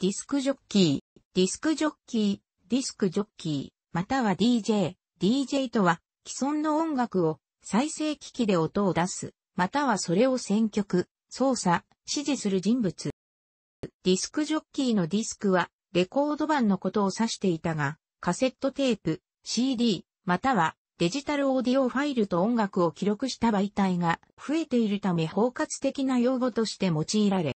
ディスクジョッキー、ディスクジョッキー、ディスクジョッキー、または DJ、DJ とは、既存の音楽を再生機器で音を出す、またはそれを選曲、操作、指示する人物。ディスクジョッキーのディスクは、レコード版のことを指していたが、カセットテープ、CD、またはデジタルオーディオファイルと音楽を記録した媒体が増えているため包括的な用語として用いられ、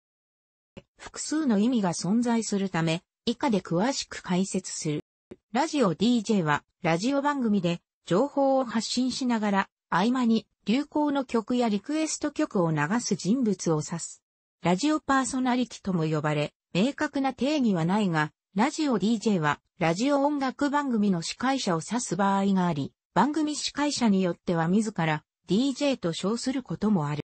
複数の意味が存在するため、以下で詳しく解説する。ラジオ DJ は、ラジオ番組で、情報を発信しながら、合間に、流行の曲やリクエスト曲を流す人物を指す。ラジオパーソナリティとも呼ばれ、明確な定義はないが、ラジオ DJ は、ラジオ音楽番組の司会者を指す場合があり、番組司会者によっては自ら、DJ と称することもある。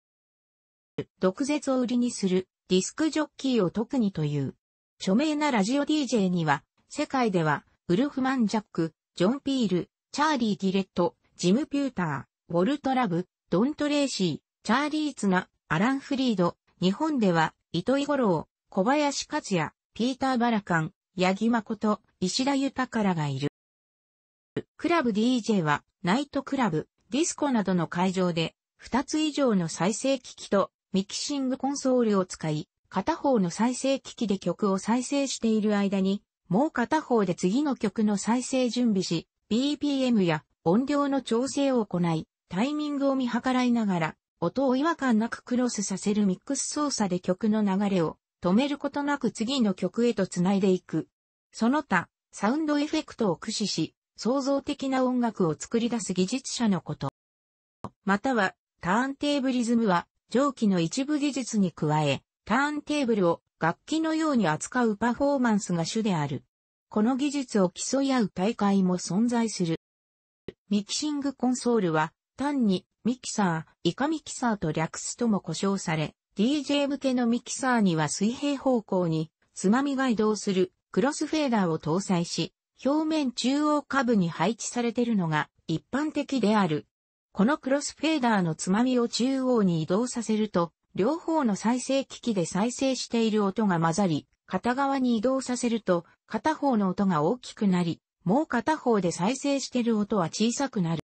毒舌を売りにするディスクジョッキーを特にという。著名なラジオ DJ には、世界では、ウルフマン・ジャック、ジョン・ピール、チャーリー・ディレット、ジム・ピューター、ウォルト・ラブ、ドン・トレーシー、チャーリー・ツナ、アラン・フリード、日本では、糸井五郎、小林克也、ピーター・バラカン、八木誠、石田豊らがいる。クラブ DJ は、ナイトクラブ、ディスコなどの会場で、2つ以上の再生機器とミキシングコンソールを使い、片方の再生機器で曲を再生している間に、もう片方で次の曲の再生準備し、BPM や音量の調整を行い、タイミングを見計らいながら、音を違和感なくクロスさせるミックス操作で曲の流れを止めることなく次の曲へと繋いでいく。その他、サウンドエフェクトを駆使し、創造的な音楽を作り出す技術者のこと。または、ターンテーブリズムは、蒸気の一部技術に加え、ターンテーブルを楽器のように扱うパフォーマンスが主である。この技術を競い合う大会も存在する。ミキシングコンソールは単にミキサー、イカミキサーと略すとも呼称され、DJ 向けのミキサーには水平方向につまみが移動するクロスフェーダーを搭載し、表面中央下部に配置されているのが一般的である。このクロスフェーダーのつまみを中央に移動させると、両方の再生機器で再生している音が混ざり、片側に移動させると、片方の音が大きくなり、もう片方で再生している音は小さくなる。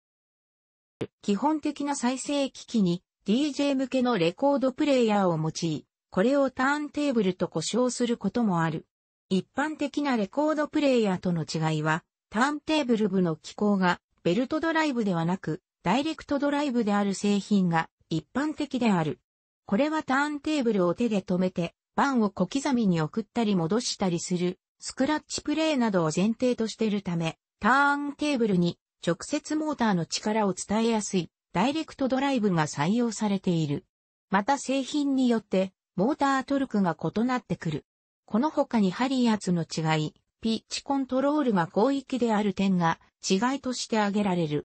基本的な再生機器に DJ 向けのレコードプレイヤーを用い、これをターンテーブルと呼称することもある。一般的なレコードプレイヤーとの違いは、ターンテーブル部の機構がベルトドライブではなく、ダイレクトドライブである製品が一般的である。これはターンテーブルを手で止めて、バンを小刻みに送ったり戻したりする、スクラッチプレイなどを前提としているため、ターンテーブルに直接モーターの力を伝えやすい、ダイレクトドライブが採用されている。また製品によって、モータートルクが異なってくる。この他にハリー圧の違い、ピッチコントロールが広域である点が違いとして挙げられる。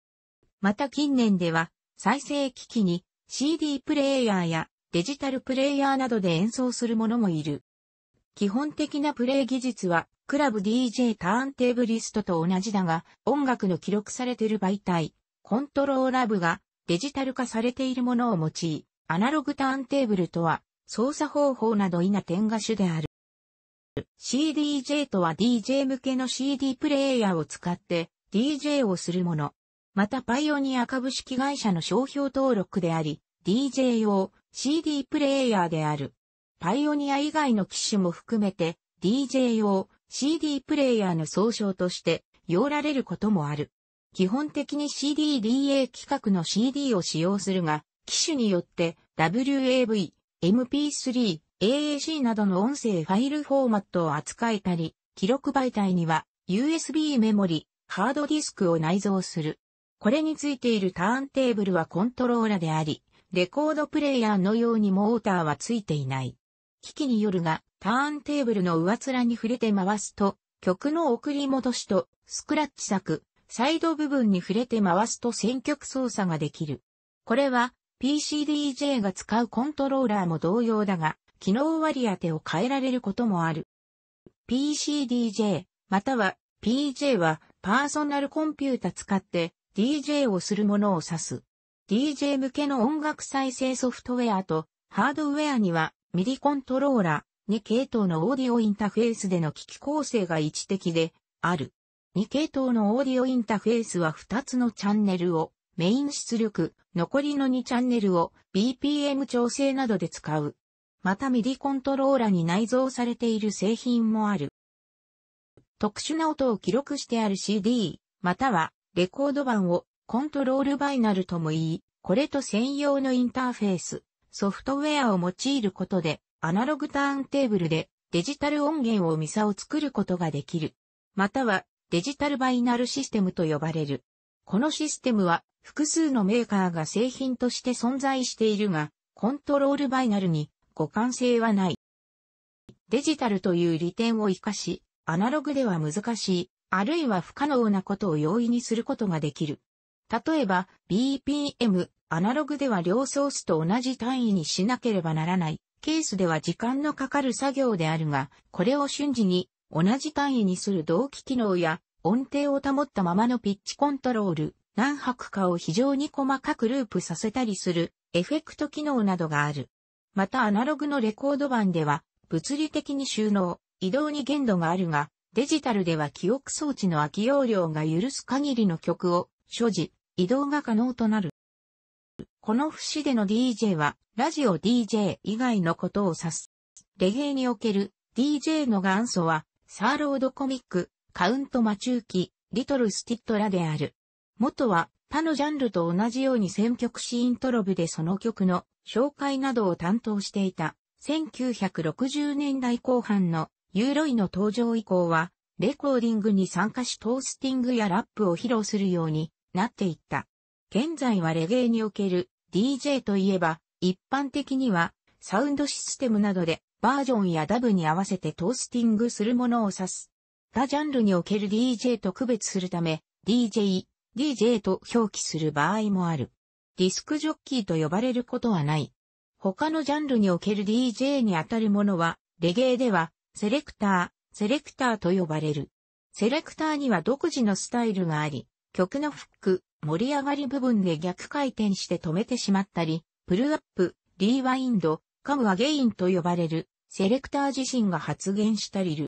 また近年では、再生機器に CD プレイヤーやデジタルプレイヤーなどで演奏する者もいる。基本的なプレイ技術は、クラブ DJ ターンテーブリストと同じだが、音楽の記録されている媒体、コントローラブがデジタル化されているものを用い、アナログターンテーブルとは、操作方法などいな点が主である。CDJ とは DJ 向けの CD プレイヤーを使って DJ をするもの。またパイオニア株式会社の商標登録であり、DJ 用 CD プレイヤーである。パイオニア以外の機種も含めて DJ 用 CD プレイヤーの総称として用られることもある。基本的に CDDA 規格の CD を使用するが、機種によって WAV、MP3、AAC などの音声ファイルフォーマットを扱えたり、記録媒体には USB メモリ、ハードディスクを内蔵する。これについているターンテーブルはコントローラであり、レコードプレイヤーのようにモーターはついていない。機器によるが、ターンテーブルの上面に触れて回すと、曲の送り戻しと、スクラッチ作、サイド部分に触れて回すと選曲操作ができる。これは、PCDJ が使うコントローラーも同様だが、機能割り当てを変えられることもある。PCDJ、または PJ はパーソナルコンピュータ使って DJ をするものを指す。DJ 向けの音楽再生ソフトウェアとハードウェアにはミディコントローラー2系統のオーディオインターフェースでの機器構成が一的である。2系統のオーディオインターフェースは2つのチャンネルをメイン出力、残りの2チャンネルを BPM 調整などで使う。またミ d i コントローラに内蔵されている製品もある。特殊な音を記録してある CD、またはレコード版をコントロールバイナルとも言い、これと専用のインターフェース、ソフトウェアを用いることで、アナログターンテーブルでデジタル音源をミサを作ることができる。またはデジタルバイナルシステムと呼ばれる。このシステムは複数のメーカーが製品として存在しているが、コントロールバイナルに互換性はない。デジタルという利点を活かし、アナログでは難しいあるいは不可能なことを容易にすることができる。例えば、BPM、アナログでは両ソースと同じ単位にしなければならない。ケースでは時間のかかる作業であるが、これを瞬時に同じ単位にする同期機能や音程を保ったままのピッチコントロール、何拍かを非常に細かくループさせたりするエフェクト機能などがある。またアナログのレコード版では物理的に収納、移動に限度があるが、デジタルでは記憶装置の空き容量が許す限りの曲を所持、移動が可能となる。この節での DJ は、ラジオ DJ 以外のことを指す。レゲエにおける DJ の元祖は、サーロードコミック、カウントマチューキ、リトルスティットラである。元は、他のジャンルと同じように選曲シーントロブでその曲の紹介などを担当していた1960年代後半のユーロイの登場以降は、レコーディングに参加しトースティングやラップを披露するようになっていった。現在はレゲエにおける DJ といえば、一般的にはサウンドシステムなどでバージョンやダブに合わせてトースティングするものを指す。他ジャンルにおける DJ と区別するため、DJ、DJ と表記する場合もある。ディスクジョッキーと呼ばれることはない。他のジャンルにおける DJ にあたるものは、レゲエではセレクター、セレクターと呼ばれる。セレクターには独自のスタイルがあり、曲のフック、盛り上がり部分で逆回転して止めてしまったり、プルアップ、リーワインド、カムアゲインと呼ばれる、セレクター自身が発言したりる。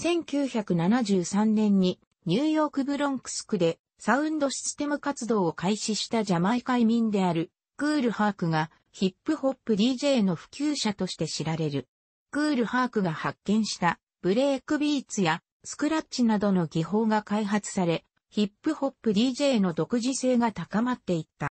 1973年にニューヨークブロンクス区でサウンドシステム活動を開始したジャマイカ移民であるクールハークがヒップホップ DJ の普及者として知られる。クール・ハークが発見したブレイクビーツやスクラッチなどの技法が開発され、ヒップホップ DJ の独自性が高まっていった。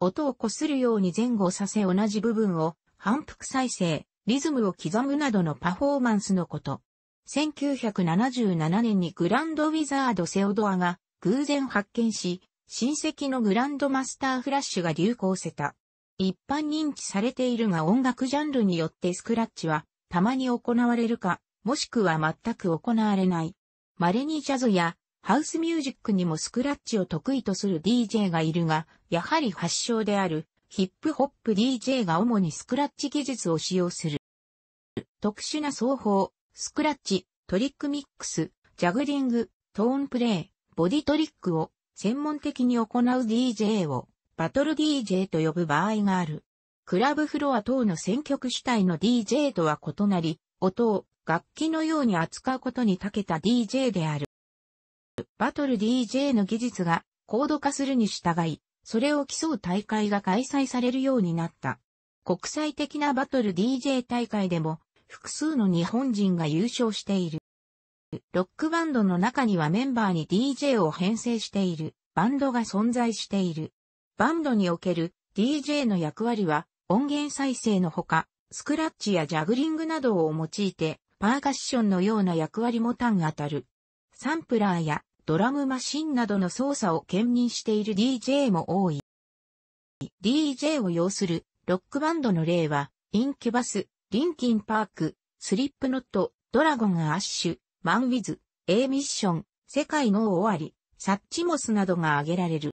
音をこするように前後させ同じ部分を反復再生、リズムを刻むなどのパフォーマンスのこと。1977年にグランドウィザード・セオドアが偶然発見し、親戚のグランドマスターフラッシュが流行せた。一般認知されているが音楽ジャンルによってスクラッチはたまに行われるか、もしくは全く行われない。稀にジャズやハウスミュージックにもスクラッチを得意とする DJ がいるが、やはり発祥であるヒップホップ DJ が主にスクラッチ技術を使用する。特殊な奏法、スクラッチ、トリックミックス、ジャグリング、トーンプレイ、ボディトリックを専門的に行う DJ をバトル DJ と呼ぶ場合がある。クラブフロア等の選曲主体の DJ とは異なり、音を楽器のように扱うことに長けた DJ である。バトル DJ の技術が高度化するに従い、それを競う大会が開催されるようになった。国際的なバトル DJ 大会でも複数の日本人が優勝している。ロックバンドの中にはメンバーに DJ を編成しているバンドが存在している。バンドにおける DJ の役割は音源再生のほか、スクラッチやジャグリングなどを用いてパーカッションのような役割も単当たる。サンプラーやドラムマシンなどの操作を兼任している DJ も多い。DJ を要するロックバンドの例は、インキュバス、リンキンパーク、スリップノット、ドラゴンアッシュ、マンウィズ、エイミッション、世界の終わり、サッチモスなどが挙げられる。